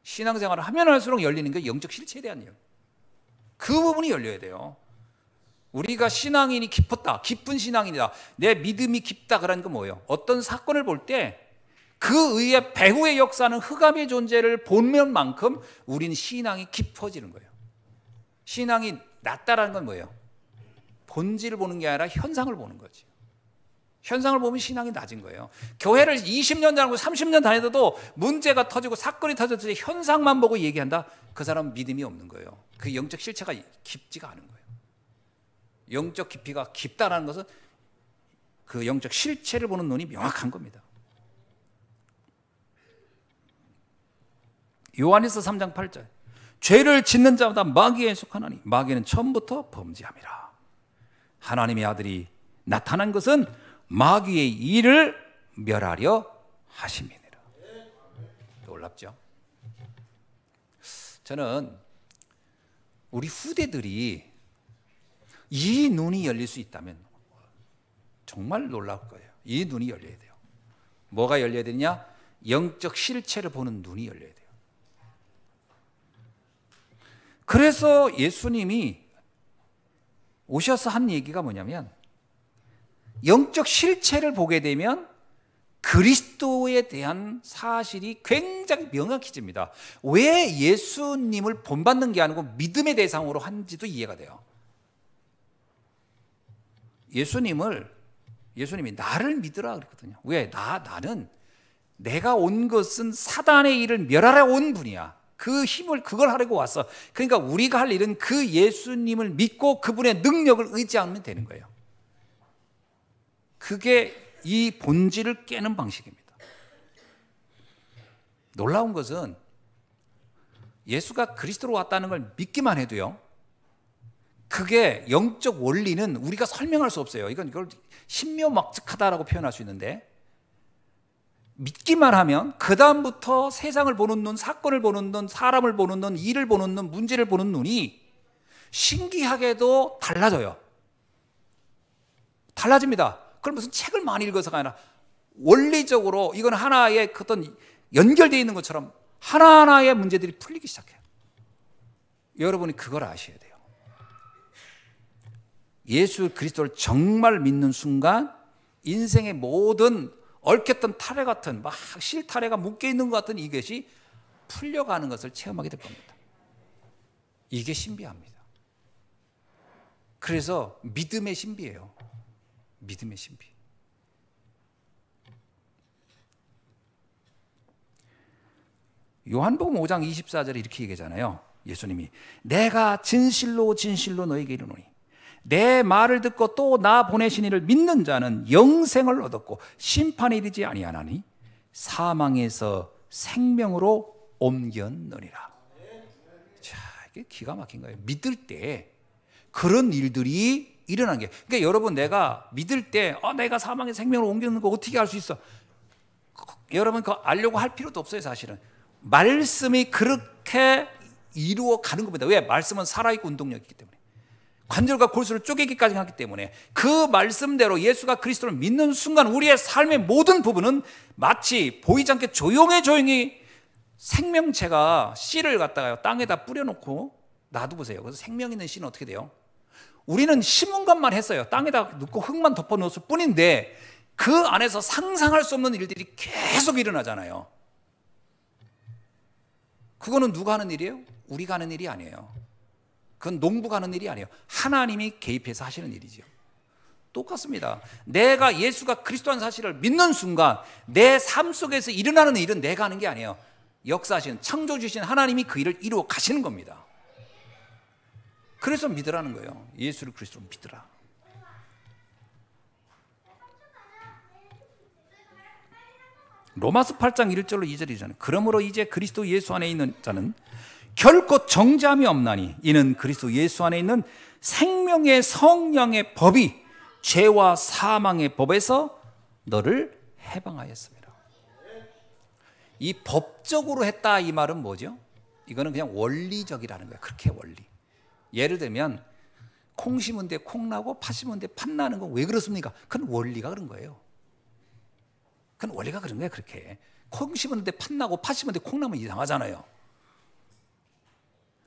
신앙생활을 하면 할수록 열리는 게 영적 실체에 대한 이야기. 그 부분이 열려야 돼요. 우리가 신앙인이 깊었다. 깊은 신앙인이다. 내 믿음이 깊다. 그런 그러니까 게 뭐예요? 어떤 사건을 볼 때 그 의의 배후의 역사는 흑암의 존재를 보면 만큼 우린 신앙이 깊어지는 거예요. 신앙이 낮다라는 건 뭐예요? 본질을 보는 게 아니라 현상을 보는 거지. 현상을 보면 신앙이 낮은 거예요. 교회를 20년 다니고 30년 다니다도 문제가 터지고 사건이 터졌을 때 현상만 보고 얘기한다? 그사람 믿음이 없는 거예요. 그 영적 실체가 깊지가 않은 거예요. 영적 깊이가 깊다라는 것은 그 영적 실체를 보는 눈이 명확한 겁니다. 요한일서 3장 8절. 죄를 짓는 자마다 마귀에 속하나니 마귀는 처음부터 범죄함이라. 하나님의 아들이 나타난 것은 마귀의 일을 멸하려 하심이니라. 놀랍죠? 저는 우리 후대들이 이 눈이 열릴 수 있다면 정말 놀라 거예요. 이 눈이 열려야 돼요. 뭐가 열려야 되냐 영적 실체를 보는 눈이 열려야 돼요. 그래서 예수님이 오셔서 한 얘기가 뭐냐면 영적 실체를 보게 되면 그리스도에 대한 사실이 굉장히 명확해집니다. 왜 예수님을 본받는 게 아니고 믿음의 대상으로 한지도 이해가 돼요. 예수님을 예수님이 나를 믿으라 그랬거든요. 왜? 나 나는 내가 온 것은 사단의 일을 멸하러 온 분이야. 그 힘을 그걸 하려고 왔어. 그러니까 우리가 할 일은 그 예수님을 믿고 그분의 능력을 의지하면 되는 거예요. 그게 이 본질을 깨는 방식입니다. 놀라운 것은 예수가 그리스도로 왔다는 걸 믿기만 해도요. 그게 영적 원리는 우리가 설명할 수 없어요. 이건 이걸 신묘막측하다라고 표현할 수 있는데 믿기만 하면 그 다음부터 세상을 보는 눈, 사건을 보는 눈, 사람을 보는 눈, 일을 보는 눈, 문제를 보는 눈이 신기하게도 달라져요. 달라집니다. 그럼 무슨 책을 많이 읽어서가 아니라 원리적으로 이건 하나의 그 어떤 연결되어 있는 것처럼 하나하나의 문제들이 풀리기 시작해요. 여러분이 그걸 아셔야 돼요. 예수 그리스도를 정말 믿는 순간 인생의 모든 얽혔던 타래 같은 막 실타래가 묶여 있는 것 같은 이것이 풀려가는 것을 체험하게 될 겁니다. 이게 신비합니다. 그래서 믿음의 신비예요. 믿음의 신비. 요한복음 5장 24절에 이렇게 얘기잖아요. 예수님이 내가 진실로 진실로 너에게 이르노니 내 말을 듣고 또 나 보내신 이를 믿는 자는 영생을 얻었고 심판 이르지 아니하나니 사망에서 생명으로 옮겼느니라. 자, 이게 기가 막힌 거예요. 믿을 때 그런 일들이 일어난 게. 그러니까 여러분 내가 믿을 때 어, 내가 사망의 생명을 옮기는 거 어떻게 알수 있어? 그, 여러분 그 알려고 할 필요도 없어요 사실은. 말씀이 그렇게 이루어 가는 겁니다. 왜? 말씀은 살아있고 운동력이 기 때문에. 관절과 골수를 쪼개기까지 하기 때문에 그 말씀대로 예수가 그리스도를 믿는 순간 우리의 삶의 모든 부분은 마치 보이지 않게 조용히 조용히 생명체가 씨를 갖다가 땅에다 뿌려놓고 놔두보세요. 그래서 생명 있는 씨는 어떻게 돼요? 우리는 심은 것만 했어요. 땅에다 넣고 흙만 덮어 놓었을 뿐인데 그 안에서 상상할 수 없는 일들이 계속 일어나잖아요. 그거는 누가 하는 일이에요? 우리가 하는 일이 아니에요. 그건 농부가 하는 일이 아니에요. 하나님이 개입해서 하시는 일이죠. 똑같습니다. 내가 예수가 그리스도한 사실을 믿는 순간 내 삶 속에서 일어나는 일은 내가 하는 게 아니에요. 역사하신 창조 주신 하나님이 그 일을 이루어 가시는 겁니다. 그래서 믿으라는 거예요. 예수를 그리스도로 믿으라. 로마서 8장 1절로 2절이잖아요. 그러므로 이제 그리스도 예수 안에 있는 자는 결코 정죄함이 없나니 이는 그리스도 예수 안에 있는 생명의 성령의 법이 죄와 사망의 법에서 너를 해방하였습니다. 이 법적으로 했다 이 말은 뭐죠? 이거는 그냥 원리적이라는 거예요. 그렇게 원리. 예를 들면 콩 심은 데 콩 나고 팥 심은 데 팥 나는 건 왜 그렇습니까? 그건 원리가 그런 거예요. 그건 원리가 그런 거예요, 그렇게. 콩 심은 데 팥 나고 팥 심은 데 콩 나면 이상하잖아요.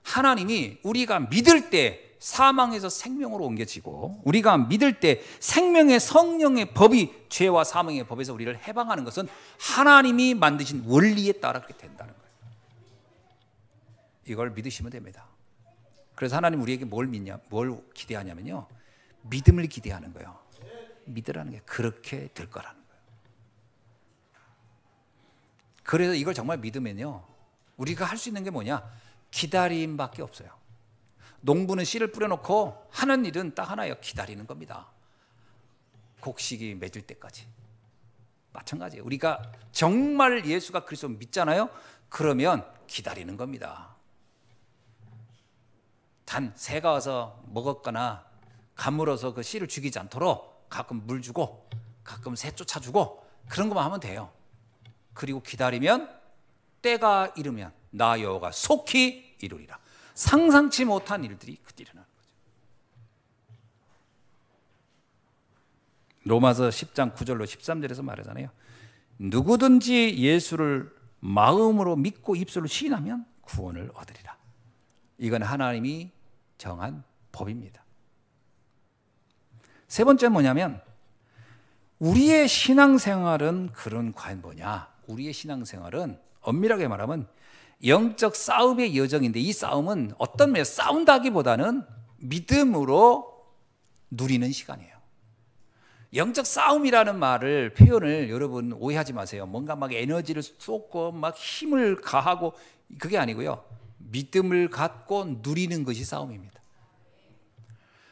하나님이 우리가 믿을 때 사망에서 생명으로 옮겨지고 우리가 믿을 때 생명의 성령의 법이 죄와 사망의 법에서 우리를 해방하는 것은 하나님이 만드신 원리에 따라 그렇게 된다는 거예요. 이걸 믿으시면 됩니다. 그래서 하나님 우리에게 뭘 믿냐, 뭘 기대하냐면요. 믿음을 기대하는 거예요. 믿으라는 게 그렇게 될 거라는 거예요. 그래서 이걸 정말 믿으면요. 우리가 할 수 있는 게 뭐냐? 기다림밖에 없어요. 농부는 씨를 뿌려놓고 하는 일은 딱 하나예요. 기다리는 겁니다. 곡식이 맺을 때까지. 마찬가지예요. 우리가 정말 예수가 그리스도 믿잖아요. 그러면 기다리는 겁니다. 단 새가 와서 먹었거나 가물어서 그 씨를 죽이지 않도록 가끔 물 주고 가끔 새 쫓아주고 그런 것만 하면 돼요. 그리고 기다리면 때가 이르면 나 여호가 속히 이루리라. 상상치 못한 일들이 그때 일어나는 거죠. 로마서 10장 9절로 13절에서 말하잖아요. 누구든지 예수를 마음으로 믿고 입술로 시인하면 구원을 얻으리라. 이건 하나님이 정한 법입니다. 세 번째 뭐냐면 우리의 신앙생활은 그런 과연 뭐냐? 우리의 신앙생활은 엄밀하게 말하면 영적 싸움의 여정인데 이 싸움은 어떤 면 싸운다기보다는 믿음으로 누리는 시간이에요. 영적 싸움이라는 말을 표현을 여러분 오해하지 마세요. 뭔가 막 에너지를 쏟고 막 힘을 가하고 그게 아니고요. 믿음을 갖고 누리는 것이 싸움입니다.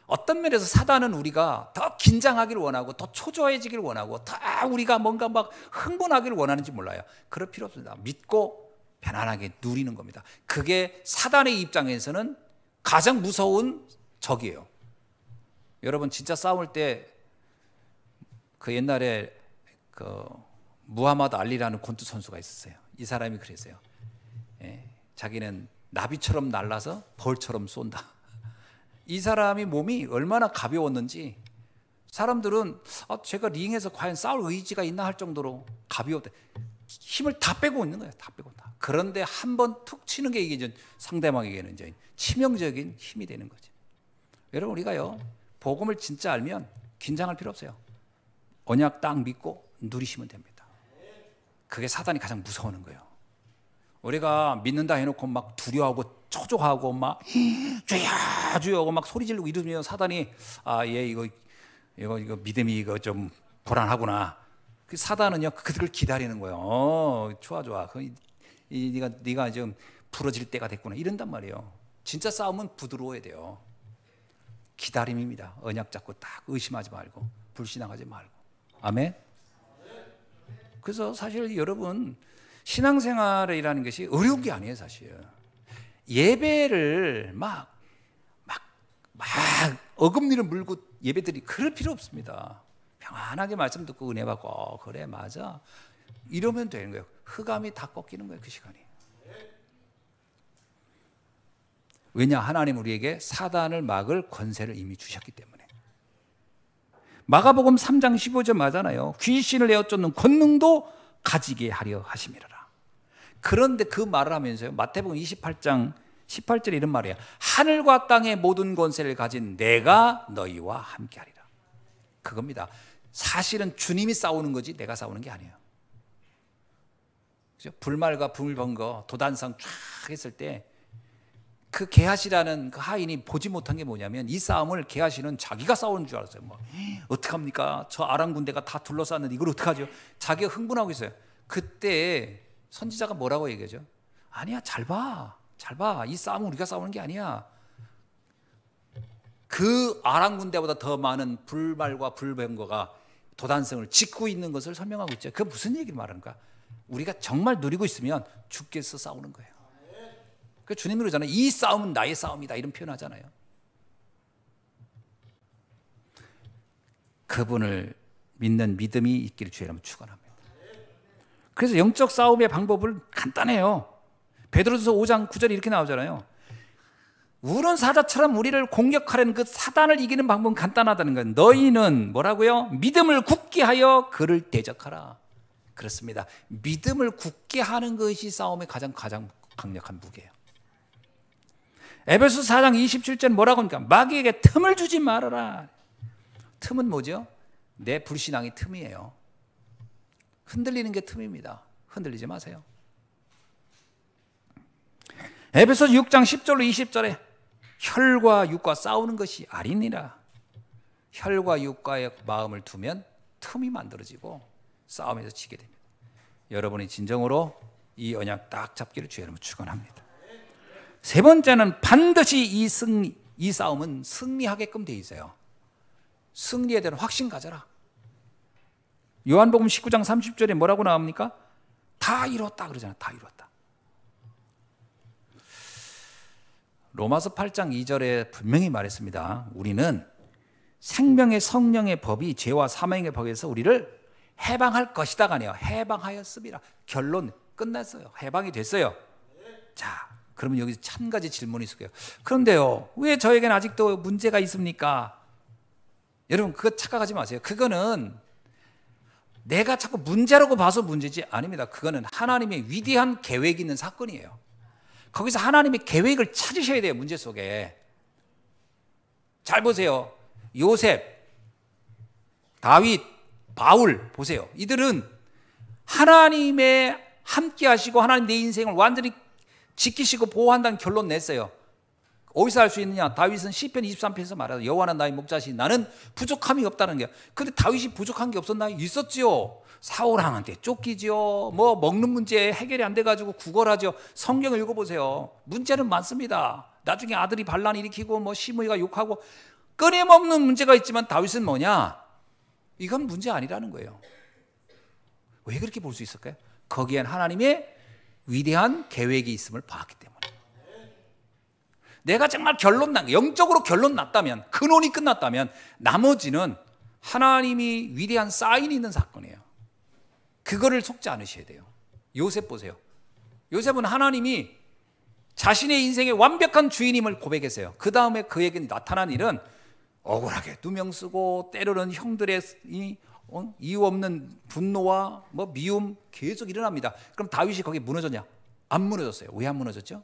어떤 면에서 사단은 우리가 더 긴장하기를 원하고 더 초조해지길 원하고 더 우리가 뭔가 막 흥분하기를 원하는지 몰라요. 그럴 필요 없습니다. 믿고 편안하게 누리는 겁니다. 그게 사단의 입장에서는 가장 무서운 적이에요. 여러분 진짜 싸울 때 그 옛날에 그 무하마드 알리라는 권투 선수가 있었어요. 이 사람이 그랬어요. 예, 자기는 나비처럼 날라서 벌처럼 쏜다. 이 사람이 몸이 얼마나 가벼웠는지 사람들은 아, 제가 링에서 과연 싸울 의지가 있나 할 정도로 가벼웠다. 힘을 다 빼고 있는 거예요. 다 빼고 다. 그런데 한 번 툭 치는 게 이게 이제 상대방에게는 이제 치명적인 힘이 되는 거죠. 여러분 우리가요 복음을 진짜 알면 긴장할 필요 없어요. 언약 딱 믿고 누리시면 됩니다. 그게 사단이 가장 무서워는 거예요. 우리가 믿는다 해놓고 막 두려워하고 초조하고 막 주여 주여하고 막 소리 지르고 이러면 사단이 아 얘 이거 이거 이거 믿음이 이거 좀 불안하구나. 그 사단은요 그들을 기다리는 거예요. 어, 좋아 좋아. 그 이, 네가 네가 좀 부러질 때가 됐구나 이런단 말이에요. 진짜 싸움은 부드러워야 돼요. 기다림입니다. 언약 잡고 딱 의심하지 말고 불신앙하지 말고 아멘. 그래서 사실 여러분 신앙생활이라는 것이 어려운 게 아니에요, 사실. 예배를 막, 막, 막 어금니를 물고 예배들이 그럴 필요 없습니다. 평안하게 말씀 듣고 은혜 받고, 어, 그래, 맞아. 이러면 되는 거예요. 흑암이 다 꺾이는 거예요, 그 시간이. 왜냐, 하나님 우리에게 사단을 막을 권세를 이미 주셨기 때문에. 마가복음 3장 15절 맞잖아요. 귀신을 내어 쫓는 권능도 가지게 하려 하심이라. 그런데 그 말을 하면서요. 마태복음 28장 18절에 이런 말이야. 하늘과 땅의 모든 권세를 가진 내가 너희와 함께 하리라. 그겁니다. 사실은 주님이 싸우는 거지 내가 싸우는 게 아니에요. 그죠? 불말과 불번거 도단성 쫙 했을 때 그개하시라는그 하인이 보지 못한 게 뭐냐면 이 싸움을 개하시는 자기가 싸우는 줄 알았어요. 뭐 어떡합니까? 저 아랑군대가 다 둘러쌌는데 이걸 어떡하죠? 자기가 흥분하고 있어요. 그때 선지자가 뭐라고 얘기하죠? 아니야, 잘 봐. 잘 봐. 이 싸움은 우리가 싸우는 게 아니야. 그 아랑군대보다 더 많은 불말과 불병거가 도단성을 짓고 있는 것을 설명하고 있죠. 그 무슨 얘기를 말하는가? 우리가 정말 누리고 있으면 죽겠어 싸우는 거예요. 그 주님이 그러잖아요. 이 싸움은 나의 싸움이다. 이런 표현하잖아요. 그분을 믿는 믿음이 있기를 주의 이름으 축원합니다. 그래서 영적 싸움의 방법을 간단해요. 베드로전서 5장 9절에 이렇게 나오잖아요. 우는 사자처럼 우리를 공격하려는 그 사단을 이기는 방법은 간단하다는 거예요. 너희는 뭐라고요? 믿음을 굳게 하여 그를 대적하라. 그렇습니다. 믿음을 굳게 하는 것이 싸움의 가장 가장 강력한 무게예요 에베소 4장 27절 뭐라고 합니까? 마귀에게 틈을 주지 말아라. 틈은 뭐죠? 내 불신앙이 틈이에요. 흔들리는 게 틈입니다. 흔들리지 마세요. 에베소 6장 10절로 20절에 혈과 육과 싸우는 것이 아니니라. 혈과 육과의 마음을 두면 틈이 만들어지고 싸움에서 지게 됩니다. 여러분이 진정으로 이 언약 딱 잡기를 주의 이름으 축원합니다. 세 번째는 반드시 이 승리, 이 싸움은 승리하게끔 돼 있어요. 승리에 대한 확신 가져라. 요한복음 19장 30절에 뭐라고 나옵니까? 다 이뤘다 그러잖아. 다 이뤘다. 로마서 8장 2절에 분명히 말했습니다. 우리는 생명의 성령의 법이 죄와 사망의 법에서 우리를 해방할 것이다가 아니요 해방하였습니다. 결론 끝났어요. 해방이 됐어요. 자, 그러면 여기서 천 가지 질문이 있을 거예요. 그런데요, 왜 저에겐 아직도 문제가 있습니까? 여러분, 그거 착각하지 마세요. 그거는 내가 자꾸 문제라고 봐서 문제지 아닙니다. 그거는 하나님의 위대한 계획이 있는 사건이에요. 거기서 하나님의 계획을 찾으셔야 돼요, 문제 속에. 잘 보세요. 요셉, 다윗, 바울, 보세요. 이들은 하나님의 함께 하시고 하나님 내 인생을 완전히 지키시고 보호한다는 결론 냈어요. 어디서 알수 있느냐? 다윗은 시편 23편에서 말하죠. 여호와는 나의 목자시 나는 부족함이 없다는 게. 근데 다윗이 부족한 게 없었나요? 있었지요. 사울 왕한테 쫓기지요. 뭐 먹는 문제 해결이 안돼 가지고 구걸하죠. 성경 읽어 보세요. 문제는 많습니다. 나중에 아들이 반란 일으키고 뭐 시므이가 욕하고 끊임없는 문제가 있지만 다윗은 뭐냐? 이건 문제 아니라는 거예요. 왜 그렇게 볼 수 있을까요? 거기엔 하나님의 위대한 계획이 있음을 봤기 때문에. 내가 정말 결론 난, 영적으로 결론 났다면, 근원이 끝났다면, 나머지는 하나님이 위대한 사인이 있는 사건이에요. 그거를 속지 않으셔야 돼요. 요셉 보세요. 요셉은 하나님이 자신의 인생의 완벽한 주인임을 고백했어요. 그 다음에 그에게 나타난 일은 억울하게 두 명 쓰고 때로는 형들의 어? 이유 없는 분노와 뭐 미움 계속 일어납니다. 그럼 다윗이 거기 무너졌냐? 안 무너졌어요. 왜 안 무너졌죠?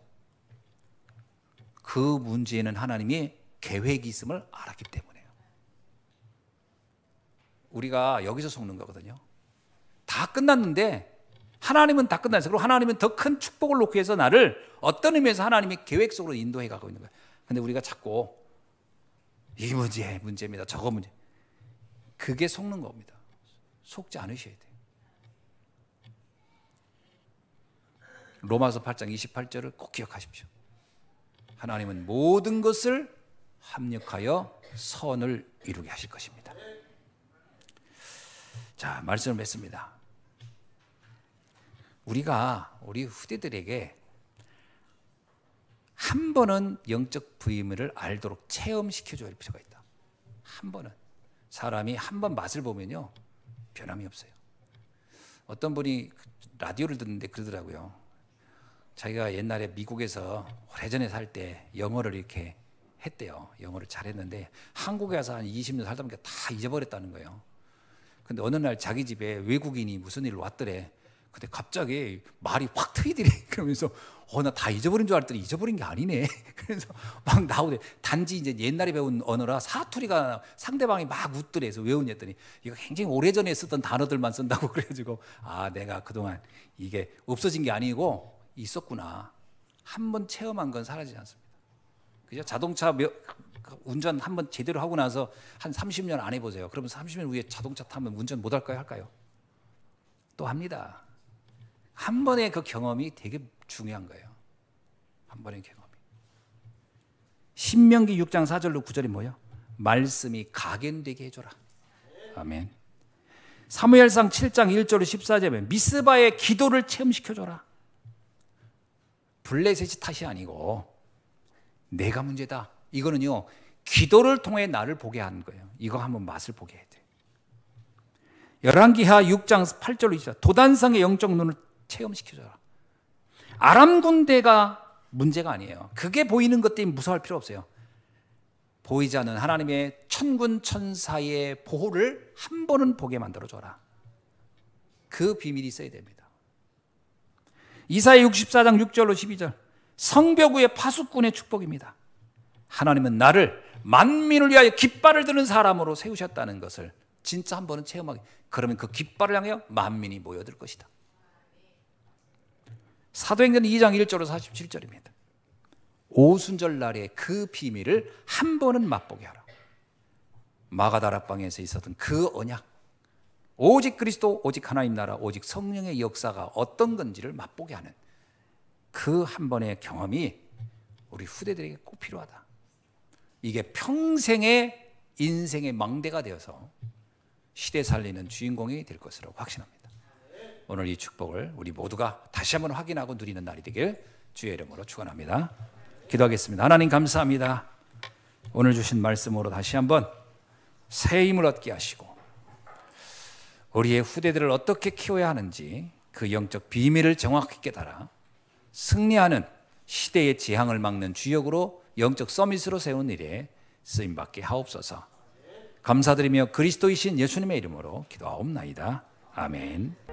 그 문제는 하나님이 계획이 있음을 알았기 때문에요. 우리가 여기서 속는 거거든요. 다 끝났는데 하나님은 다 끝났어요. 그리고 하나님은 더 큰 축복을 놓기 위해서 나를 어떤 의미에서 하나님이 계획 속으로 인도해 가고 있는 거예요. 근데 우리가 자꾸 이 문제 문제입니다. 저거 문제. 그게 속는 겁니다. 속지 않으셔야 돼요. 로마서 8장 28절을 꼭 기억하십시오. 하나님은 모든 것을 합력하여 선을 이루게 하실 것입니다. 자, 말씀을 맺습니다. 우리가 우리 후대들에게 한 번은 영적 부임을 알도록 체험시켜 줘야 할 필요가 있다. 한 번은 사람이 한 번 맛을 보면요. 변함이 없어요. 어떤 분이 그 라디오를 듣는데 그러더라고요. 자기가 옛날에 미국에서 오래전에 살 때 영어를 이렇게 했대요. 영어를 잘했는데 한국에 와서 한 20년 살다 보니까 다 잊어버렸다는 거예요. 근데 어느 날 자기 집에 외국인이 무슨 일을 왔더래. 근데 갑자기 말이 확 트이더래. 그러면서 어 나 다 잊어버린 줄 알았더니 잊어버린 게 아니네. 그래서 막 나오대. 단지 이제 옛날에 배운 언어라 사투리가 상대방이 막 웃더래서 외우냐 했더니 이거 굉장히 오래전에 쓰던 단어들만 쓴다고 그래가지고 아 내가 그동안 이게 없어진 게 아니고 있었구나. 한 번 체험한 건 사라지지 않습니다. 그죠? 자동차 몇, 그 운전 한 번 제대로 하고 나서 한 30년 안 해보세요. 그러면 30년 후에 자동차 타면 운전 못할까요? 할까요? 또 합니다. 한 번의 그 경험이 되게 중요한 거예요. 한 번의 경험이. 신명기 6장 4절로 9절이 뭐예요? 말씀이 각인되게 해줘라. 아멘. 사무엘상 7장 1절로 14절에 미스바의 기도를 체험시켜줘라. 블레셋이 탓이 아니고 내가 문제다. 이거는요. 기도를 통해 나를 보게 하는 거예요. 이거 한번 맛을 보게 해야 돼. 열왕기하 6장 8절로 24. 도단상의 영적 눈을 체험시켜줘라. 아람 군대가 문제가 아니에요. 그게 보이는 것 때문에 무서워할 필요 없어요. 보이지 않는 하나님의 천군 천사의 보호를 한 번은 보게 만들어줘라. 그 비밀이 있어야 됩니다. 이사의 64장 6절로 12절. 성벽 위의 파수꾼의 축복입니다. 하나님은 나를 만민을 위하여 깃발을 드는 사람으로 세우셨다는 것을 진짜 한 번은 체험하게. 그러면 그 깃발을 향해여 만민이 모여들 것이다. 사도행전 2장 1절에서 47절입니다. 오순절 날의 그 비밀을 한 번은 맛보게 하라. 마가다락방에서 있었던 그 언약. 오직 그리스도, 오직 하나님 나라, 오직 성령의 역사가 어떤 건지를 맛보게 하는 그 한 번의 경험이 우리 후대들에게 꼭 필요하다. 이게 평생의 인생의 망대가 되어서 시대 살리는 주인공이 될 것으로 확신합니다. 오늘 이 축복을 우리 모두가 다시 한번 확인하고 누리는 날이 되길 주의 이름으로 축원합니다. 기도하겠습니다. 하나님 감사합니다. 오늘 주신 말씀으로 다시 한번 새 힘을 얻게 하시고 우리의 후대들을 어떻게 키워야 하는지 그 영적 비밀을 정확히 깨달아 승리하는 시대의 재앙을 막는 주역으로 영적 서밋으로 세운 일에 쓰임 받게 하옵소서. 감사드리며 그리스도이신 예수님의 이름으로 기도하옵나이다. 아멘.